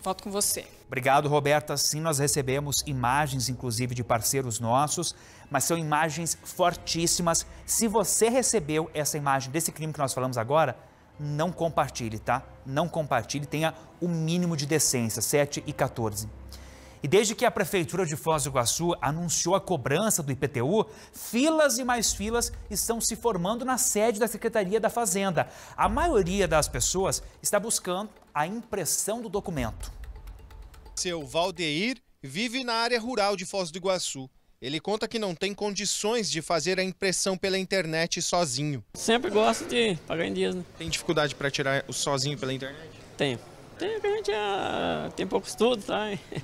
Volto com você. Obrigado, Roberta. Sim, nós recebemos imagens, inclusive, de parceiros nossos, mas são imagens fortíssimas. Se você recebeu essa imagem desse crime que nós falamos agora, não compartilhe, tá? Não compartilhe, tenha o mínimo de decência, 7 e 14. E desde que a Prefeitura de Foz do Iguaçu anunciou a cobrança do IPTU, filas e mais filas estão se formando na sede da Secretaria da Fazenda. A maioria das pessoas está buscando a impressão do documento. Seu Valdeir vive na área rural de Foz do Iguaçu. Ele conta que não tem condições de fazer a impressão pela internet sozinho. Sempre gosto de pagar em dias, né? Tem dificuldade para tirar o sozinho pela internet? Tenho. Tem, a gente tem pouco estudo, tá?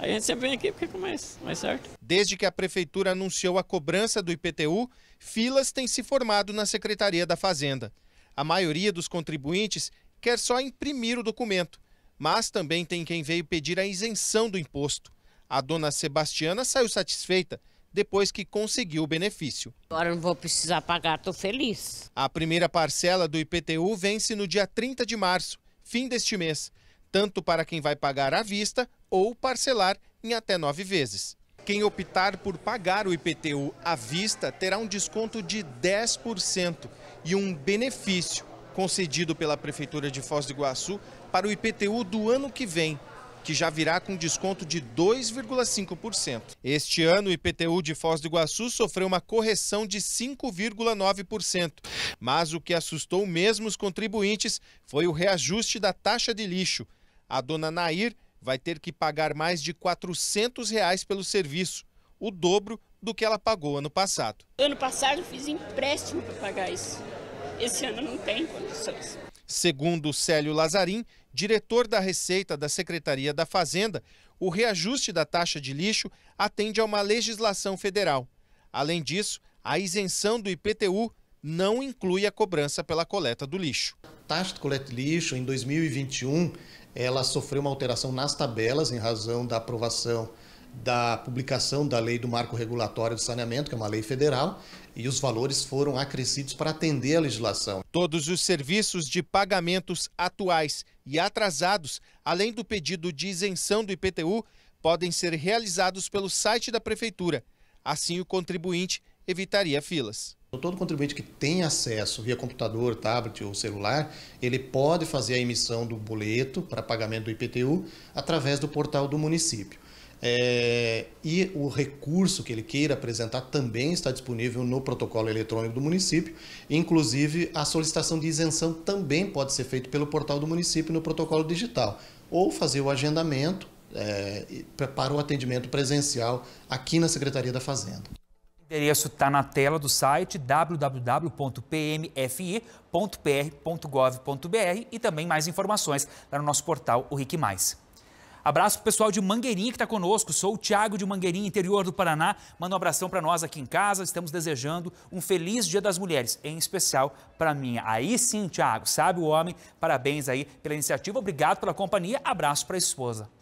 A gente sempre vem aqui porque fica mais, mais certo. Desde que a prefeitura anunciou a cobrança do IPTU, filas têm se formado na Secretaria da Fazenda. A maioria dos contribuintes quer só imprimir o documento, mas também tem quem veio pedir a isenção do imposto. A dona Sebastiana saiu satisfeita depois que conseguiu o benefício. Agora não vou precisar pagar, estou feliz. A primeira parcela do IPTU vence no dia 30 de março, fim deste mês, tanto para quem vai pagar à vista ou parcelar em até nove vezes. Quem optar por pagar o IPTU à vista terá um desconto de 10% e um benefício concedido pela Prefeitura de Foz do Iguaçu para o IPTU do ano que vem, que já virá com desconto de 2,5%. Este ano, o IPTU de Foz do Iguaçu sofreu uma correção de 5,9%. Mas o que assustou mesmo os contribuintes foi o reajuste da taxa de lixo. A dona Nair vai ter que pagar mais de R$ 400 reais pelo serviço, o dobro do que ela pagou ano passado. Ano passado eu fiz empréstimo para pagar isso esse ano não tem condições. Segundo Célio Lazarim, diretor da Receita da Secretaria da Fazenda, o reajuste da taxa de lixo atende a uma legislação federal. Além disso, a isenção do IPTU não inclui a cobrança pela coleta do lixo. A taxa de coleta de lixo em 2021 ela sofreu uma alteração nas tabelas em razão da aprovação da publicação da lei do marco regulatório do saneamento, que é uma lei federal, e os valores foram acrescidos para atender a legislação. Todos os serviços de pagamentos atuais e atrasados, além do pedido de isenção do IPTU, podem ser realizados pelo site da prefeitura. Assim o contribuinte evitaria filas. Todo contribuinte que tem acesso via computador, tablet ou celular, ele pode fazer a emissão do boleto para pagamento do IPTU através do portal do município. É, e o recurso que ele queira apresentar também está disponível no protocolo eletrônico do município. Inclusive, a solicitação de isenção também pode ser feita pelo portal do município no protocolo digital, ou fazer o agendamento é, para o atendimento presencial aqui na Secretaria da Fazenda. O endereço está na tela do site www.pmfi.pr.gov.br e também mais informações lá no nosso portal O RIC Mais. Abraço pro pessoal de Mangueirinha que tá conosco. Sou o Thiago de Mangueirinha, interior do Paraná. Manda um abração para nós aqui em casa. Estamos desejando um feliz Dia das Mulheres, em especial para mim. Aí sim, Thiago, sabe o homem. Parabéns aí pela iniciativa. Obrigado pela companhia. Abraço para a esposa.